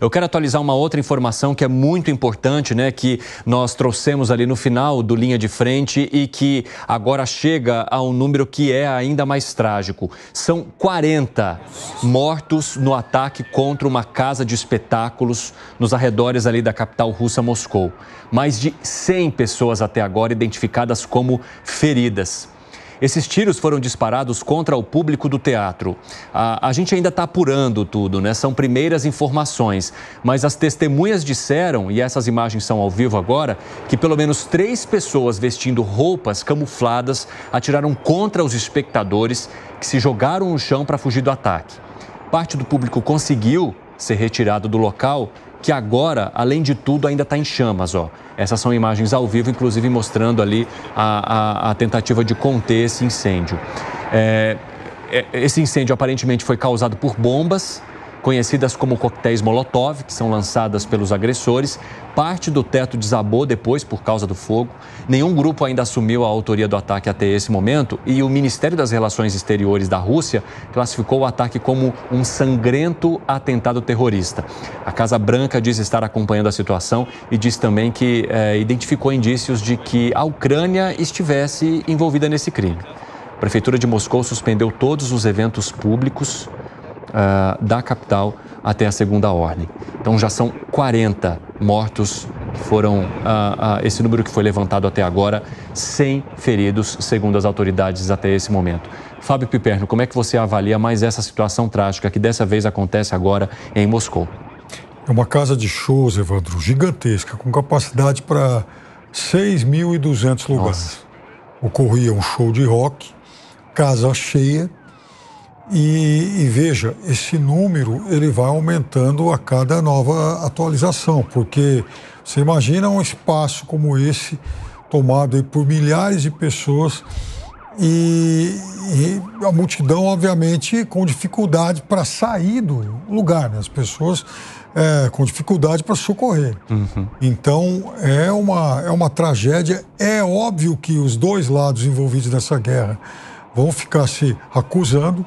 Eu quero atualizar uma outra informação que é muito importante, né? Que nós trouxemos ali no final do Linha de Frente e que agora chega a um número que é ainda mais trágico. São 40 mortos no ataque contra uma casa de espetáculos nos arredores ali da capital russa Moscou. Mais de 100 pessoas até agora identificadas como feridas. Esses tiros foram disparados contra o público do teatro. A, a gente ainda está apurando tudo, né? São primeiras informações. Mas as testemunhas disseram, e essas imagens são ao vivo agora, que pelo menos três pessoas vestindo roupas camufladas atiraram contra os espectadores que se jogaram no chão para fugir do ataque. Parte do público conseguiu ser retirado do local que agora, além de tudo, ainda está em chamas. Ó. Essas são imagens ao vivo, inclusive mostrando ali a, a, a tentativa de conter esse incêndio. É, é esse incêndio aparentemente foi causado por bombas conhecidas como coquetéis Molotov, que são lançadas pelos agressores. Parte do teto desabou depois por causa do fogo. Nenhum grupo ainda assumiu a autoria do ataque até esse momento e o Ministério das Relações Exteriores da Rússia classificou o ataque como um sangrento atentado terrorista. A Casa Branca diz estar acompanhando a situação e diz também que é, identificou indícios de que a Ucrânia estivesse envolvida nesse crime. A Prefeitura de Moscou suspendeu todos os eventos públicos, uh, da capital até a segunda ordem. Então já são 40 mortos que foram uh, uh, esse número que foi levantado até agora, 100 feridos, segundo as autoridades até esse momento. Fábio Piperno, como é que você avalia mais essa situação trágica que dessa vez acontece agora em Moscou? É uma casa de shows, Evandro, gigantesca, com capacidade para 6.200 lugares. Nossa. Ocorria um show de rock, casa cheia, e, e, veja, esse número ele vai aumentando a cada nova atualização, porque você imagina um espaço como esse, tomado por milhares de pessoas, e, e a multidão, obviamente, com dificuldade para sair do lugar, né? as pessoas é, com dificuldade para socorrer. Uhum. Então, é uma, é uma tragédia. É óbvio que os dois lados envolvidos nessa guerra vão ficar se acusando.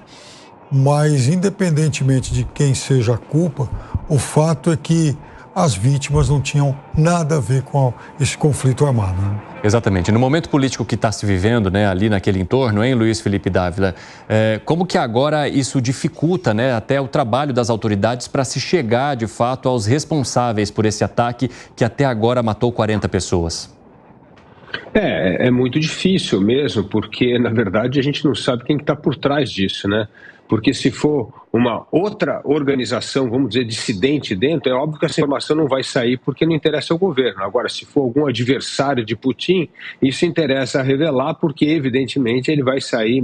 Mas, independentemente de quem seja a culpa, o fato é que as vítimas não tinham nada a ver com esse conflito armado. Né? Exatamente. No momento político que está se vivendo, né, ali naquele entorno, hein, Luiz Felipe Dávila, é, como que agora isso dificulta, né, até o trabalho das autoridades para se chegar, de fato, aos responsáveis por esse ataque que até agora matou 40 pessoas? É, é, é muito difícil mesmo, porque, na verdade, a gente não sabe quem está que tá por trás disso, né? porque se for uma outra organização, vamos dizer, dissidente dentro, é óbvio que essa informação não vai sair porque não interessa ao governo. Agora, se for algum adversário de Putin, isso interessa revelar porque, evidentemente, ele vai sair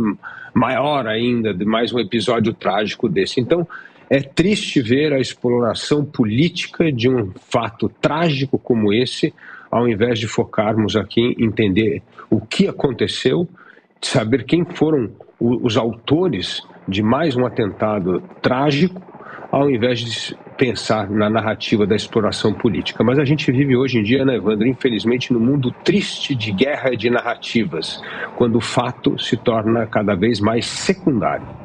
maior ainda de mais um episódio trágico desse. Então, é triste ver a exploração política de um fato trágico como esse, ao invés de focarmos aqui em entender o que aconteceu, saber quem foram os autores de mais um atentado trágico, ao invés de pensar na narrativa da exploração política. Mas a gente vive hoje em dia, né, Evandro, infelizmente, num mundo triste de guerra e de narrativas, quando o fato se torna cada vez mais secundário.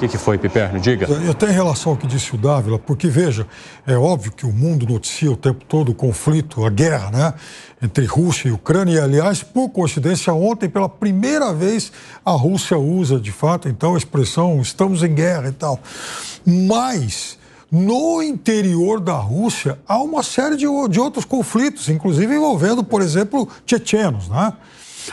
O que, que foi, Piperno? Diga. Eu tenho relação ao que disse o Dávila, porque, veja, é óbvio que o mundo noticia o tempo todo o conflito, a guerra, né? Entre Rússia e Ucrânia. E, aliás, por coincidência, ontem, pela primeira vez, a Rússia usa, de fato, então, a expressão estamos em guerra e tal. Mas. No interior da Rússia há uma série de, de outros conflitos, inclusive envolvendo, por exemplo, tchetchenos, né?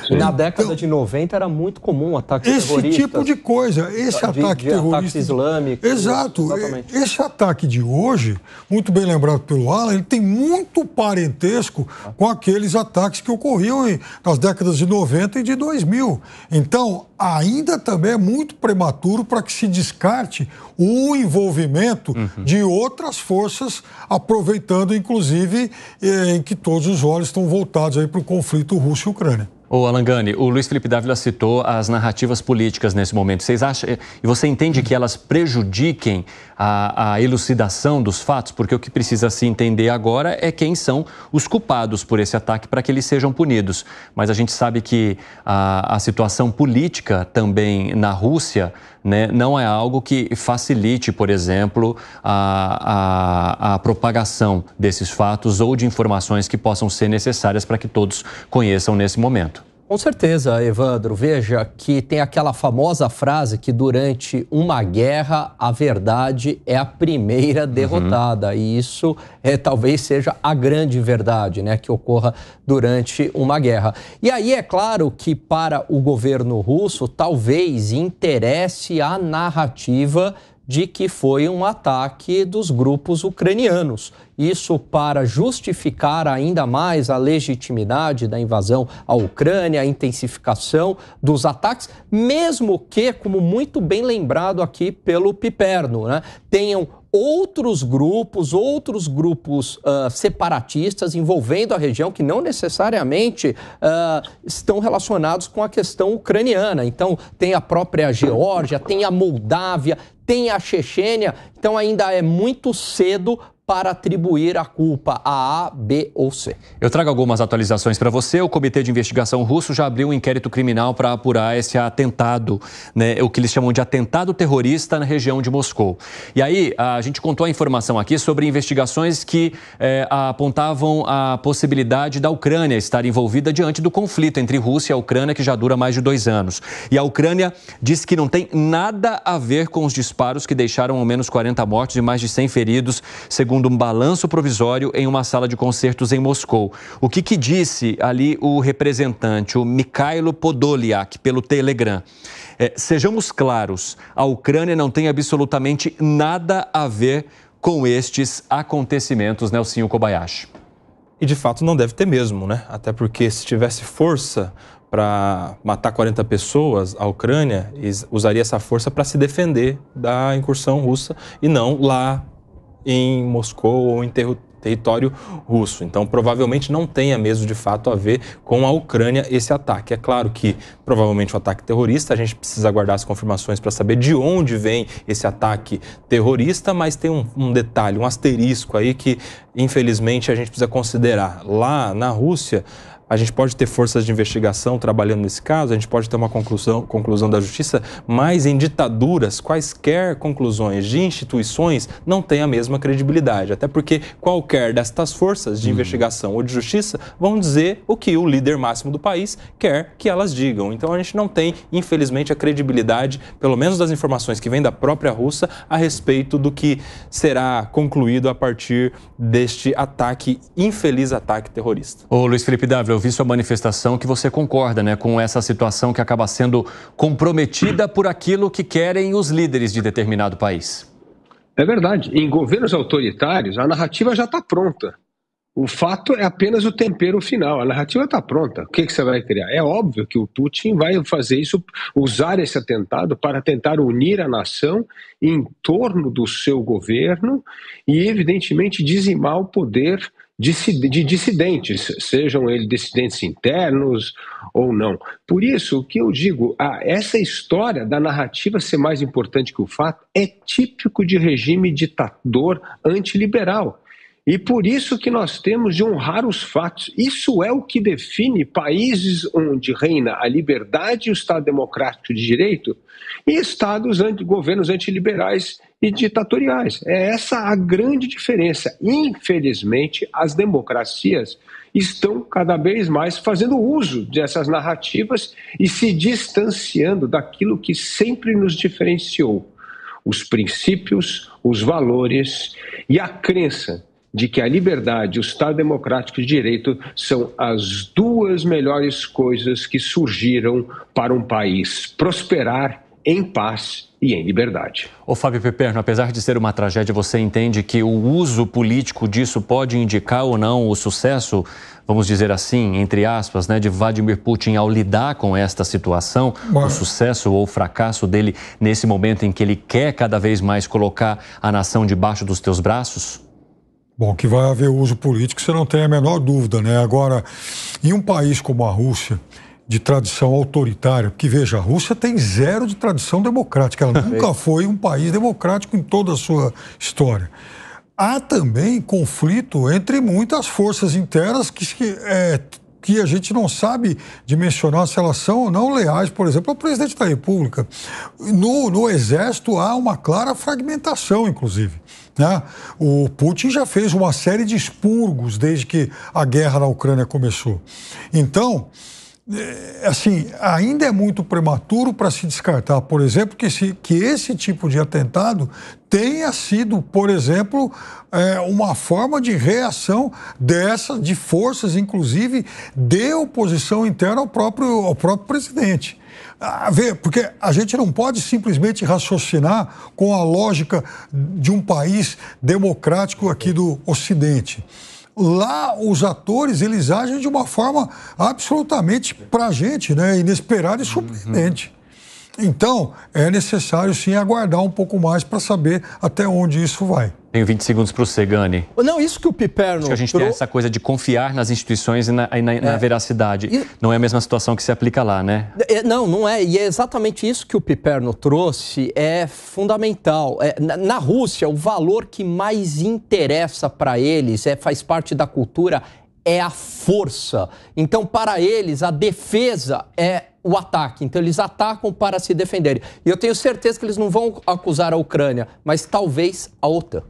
Sim. Na década então, de 90 era muito comum ataques esse tipo terroristas. Esse tipo de coisa, esse de, ataque de terrorista. islâmico. Exato. Exatamente. Esse ataque de hoje, muito bem lembrado pelo Alan, ele tem muito parentesco ah. com aqueles ataques que ocorriam em, nas décadas de 90 e de 2000. Então, ainda também é muito prematuro para que se descarte o envolvimento uhum. de outras forças, aproveitando, inclusive, eh, em que todos os olhos estão voltados para o conflito russo-ucrânia. O Alangani, o Luiz Felipe Dávila citou as narrativas políticas nesse momento. Vocês acham, eh, e você entende que elas prejudiquem a, a, elucidação dos fatos? Porque o que precisa se entender agora é quem são os culpados por esse ataque para que eles sejam punidos. Mas a gente sabe que a, a situação política também na Rússia né, não é algo que facilite, por exemplo, a, a propagação desses fatos ou de informações que possam ser necessárias para que todos conheçam nesse momento. Com certeza, Evandro. Veja que tem aquela famosa frase que durante uma guerra a verdade é a primeira uhum. derrotada. Uhum. E isso é, talvez seja a grande verdade né, que ocorra durante uma guerra. E aí é claro que para o governo russo talvez interesse a narrativa de que foi um ataque dos grupos ucranianos. Isso para justificar ainda mais a legitimidade da invasão à Ucrânia, a intensificação dos ataques, mesmo que, como muito bem lembrado aqui pelo Piperno, né, tenham outros grupos, outros grupos uh, separatistas envolvendo a região que não necessariamente uh, estão relacionados com a questão ucraniana. Então, tem a própria Geórgia, tem a Moldávia, tem a Chechênia, então ainda é muito cedo para atribuir a culpa a A, B ou C. Eu trago algumas atualizações para você. O Comitê de Investigação Russo já abriu um inquérito criminal para apurar esse atentado, né, o que eles chamam de atentado terrorista na região de Moscou. E aí, a gente contou a informação aqui sobre investigações que eh, apontavam a possibilidade da Ucrânia estar envolvida diante do conflito entre Rússia e a Ucrânia, que já dura mais de dois anos. E a Ucrânia diz que não tem nada a ver com os disparos que deixaram ao menos 40 mortos e mais de 100 feridos, segundo segundo um balanço provisório em uma sala de concertos em Moscou. O que, que disse ali o representante, o Mikhailo Podoliak, pelo Telegram? É, sejamos claros, a Ucrânia não tem absolutamente nada a ver com estes acontecimentos, Nelsinho Kobayashi. E de fato não deve ter mesmo, né? Até porque se tivesse força para matar 40 pessoas, a Ucrânia usaria essa força para se defender da incursão russa e não lá em Moscou ou em ter território russo. Então, provavelmente não tenha mesmo de fato a ver com a Ucrânia esse ataque. É claro que provavelmente um ataque terrorista, a gente precisa aguardar as confirmações para saber de onde vem esse ataque terrorista, mas tem um, um detalhe, um asterisco aí que infelizmente a gente precisa considerar. Lá na Rússia, a gente pode ter forças de investigação trabalhando nesse caso, a gente pode ter uma conclusão, conclusão da justiça, mas em ditaduras, quaisquer conclusões de instituições não têm a mesma credibilidade. Até porque qualquer destas forças de uhum. investigação ou de justiça vão dizer o que o líder máximo do país quer que elas digam. Então a gente não tem, infelizmente, a credibilidade, pelo menos das informações que vêm da própria Rússia, a respeito do que será concluído a partir deste ataque, infeliz ataque terrorista. Ô Luiz Felipe Dávila eu vi sua manifestação que você concorda né, com essa situação que acaba sendo comprometida por aquilo que querem os líderes de determinado país. É verdade. Em governos autoritários, a narrativa já está pronta. O fato é apenas o tempero final. A narrativa está pronta. O que, que, você vai criar? É óbvio que o Putin vai fazer isso, usar esse atentado para tentar unir a nação em torno do seu governo e, evidentemente, dizimar o poder de dissidentes, sejam eles dissidentes internos ou não. Por isso, o que eu digo, ah, essa história da narrativa ser mais importante que o fato é típico de regime ditador antiliberal. E por isso que nós temos de honrar os fatos. Isso é o que define países onde reina a liberdade e o Estado democrático de direito e estados anti, governos antiliberais e ditatoriais. É essa a grande diferença. Infelizmente, as democracias estão cada vez mais fazendo uso dessas narrativas e se distanciando daquilo que sempre nos diferenciou: os princípios, os valores e a crença de que a liberdade, o Estado democrático de direito são as duas melhores coisas que surgiram para um país prosperar em paz e em liberdade. O Fábio Peperno, apesar de ser uma tragédia, você entende que o uso político disso pode indicar ou não o sucesso, vamos dizer assim, entre aspas, né, de Vladimir Putin ao lidar com esta situação, Bom. o sucesso ou o fracasso dele nesse momento em que ele quer cada vez mais colocar a nação debaixo dos teus braços? Bom, que vai haver uso político, você não tem a menor dúvida, né? Agora, em um país como a Rússia, de tradição autoritária, porque veja, a Rússia tem zero de tradição democrática, ela nunca foi um país democrático em toda a sua história. Há também conflito entre muitas forças internas que, é, que a gente não sabe dimensionar se elas são ou não leais, por exemplo, ao presidente da República. No, no Exército há uma clara fragmentação, inclusive. Né? O Putin já fez uma série de expurgos desde que a guerra na Ucrânia começou. Então. É, assim, ainda é muito prematuro para se descartar, por exemplo, que, se, que esse tipo de atentado tenha sido, por exemplo, é, uma forma de reação dessas, de forças, inclusive, de oposição interna ao próprio, ao próprio presidente. A ah, ver, porque a gente não pode simplesmente raciocinar com a lógica de um país democrático aqui do Ocidente lá os atores eles agem de uma forma absolutamente para a gente, né, inesperada e surpreendente. Uhum. Então, é necessário sim aguardar um pouco mais para saber até onde isso vai. Tenho 20 segundos para o Segani. Não, isso que o Piperno. Acho que a gente pro... tem essa coisa de confiar nas instituições e na, e na, é. na veracidade. E... Não é a mesma situação que se aplica lá, né? É, não, não é. E é exatamente isso que o Piperno trouxe é fundamental. É, na, na Rússia, o valor que mais interessa para eles, é, faz parte da cultura, é a força. Então, para eles, a defesa é o ataque. Então eles atacam para se defenderem. E eu tenho certeza que eles não vão acusar a Ucrânia, mas talvez a OTAN.